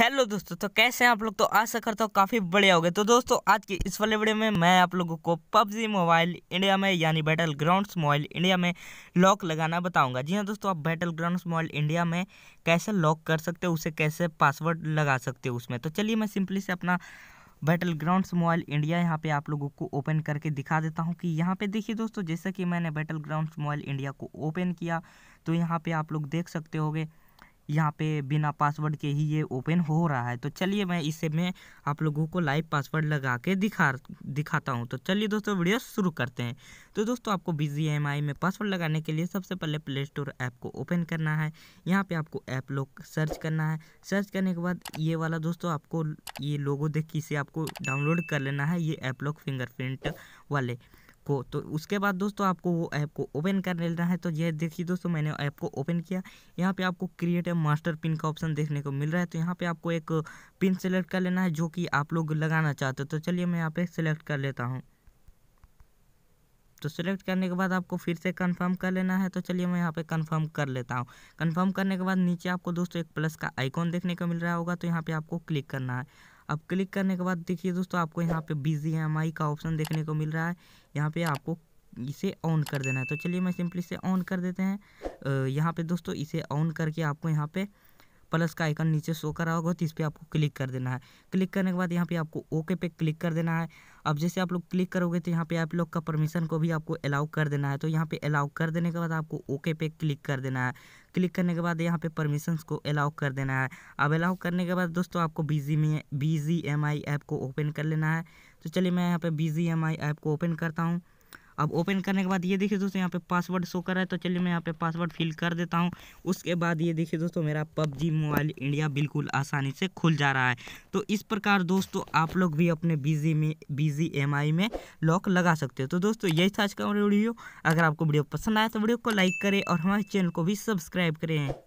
hello दोस्तों तो कैसे हैं आप लोग तो आशा करता हूँ काफ़ी बढ़िया हो गए तो दोस्तों आज की इस वाले वीडियो में मैं आप लोगों को पबजी मोबाइल इंडिया में यानी बैटल ग्राउंड्स मोबाइल इंडिया में लॉक लगाना बताऊंगा जी हाँ दोस्तों आप बैटल ग्राउंड्स मोबाइल इंडिया में कैसे लॉक कर सकते हो उसे कैसे पासवर्ड लगा सकते हो उसमें तो चलिए मैं सिंपली से अपना बैटल ग्राउंड्स मोबाइल इंडिया यहाँ पे आप लोगों को ओपन करके दिखा देता हूँ कि यहाँ पे देखिए दोस्तों जैसा कि मैंने बैटल ग्राउंड्स मोबाइल इंडिया को ओपन किया तो यहाँ पे आप लोग देख सकते होगे यहाँ पे बिना पासवर्ड के ही ये ओपन हो रहा है तो चलिए मैं इसे में आप लोगों को लाइव पासवर्ड लगा के दिखा दिखाता हूँ तो चलिए दोस्तों वीडियो शुरू करते हैं तो दोस्तों आपको बी एम में पासवर्ड लगाने के लिए सबसे पहले प्ले स्टोर ऐप को ओपन करना है यहाँ पे आपको ऐप लोग सर्च करना है सर्च करने के बाद ये वाला दोस्तों आपको ये लोगो देख इसे आपको डाउनलोड कर लेना है ये ऐप लोग फिंगरप्रिंट वाले को तो उसके बाद दोस्तों आपको वो ऐप को ओपन कर लेना है तो ये देखिए दोस्तों मैंने ऐप को ओपन किया यहाँ पे आपको क्रिएट ए मास्टर पिन का ऑप्शन देखने को मिल रहा है तो यहाँ पे आपको एक पिन सेलेक्ट कर लेना है जो कि आप लोग लगाना चाहते हो तो चलिए मैं यहाँ पे सेलेक्ट कर लेता हूँ तो सेलेक्ट करने के बाद आपको फिर से कंफर्म कर लेना है तो चलिए मैं यहाँ पे कंफर्म कर लेता हूँ कंफर्म करने के बाद नीचे आपको दोस्तों एक प्लस का आइकॉन देखने को मिल रहा होगा तो यहाँ पे आपको क्लिक करना है अब क्लिक करने के बाद देखिए दोस्तों आपको यहाँ पे बी एम का ऑप्शन देखने को मिल रहा है यहाँ पे आपको इसे ऑन कर देना है तो चलिए मैं सिंपली इसे ऑन कर देते हैं यहाँ पे दोस्तों इसे ऑन करके आपको यहाँ पे प्लस का आइकन नीचे शो करा होगा तो इस पर आपको क्लिक कर देना है क्लिक करने के बाद यहाँ पे आपको ओके पे क्लिक कर देना है अब जैसे आप लोग क्लिक करोगे तो यहाँ पे आप लोग का परमिशन को भी आपको अलाउ कर देना है तो यहाँ पे अलाउ कर देने के बाद आपको ओके पे क्लिक कर देना है क्लिक करने के बाद यहाँ पे परमिशंस को अलाउ कर देना है अब अलाउ करने के बाद दोस्तों आपको बी जी में B G M I app को ओपन कर लेना है तो चलिए मैं यहाँ पे B G M I app को ओपन करता हूँ अब ओपन करने के बाद ये देखिए दोस्तों यहाँ पे पासवर्ड शो कर रहा है तो चलिए मैं यहाँ पे पासवर्ड फिल कर देता हूँ उसके बाद ये देखिए दोस्तों मेरा पबजी मोबाइल इंडिया बिल्कुल आसानी से खुल जा रहा है तो इस प्रकार दोस्तों आप लोग भी अपने बिजी में बिजी एम में लॉक लगा सकते हो तो दोस्तों यही था आज का वीडियो अगर आपको वीडियो पसंद आया तो वीडियो को लाइक करें और हमारे चैनल को भी सब्सक्राइब करें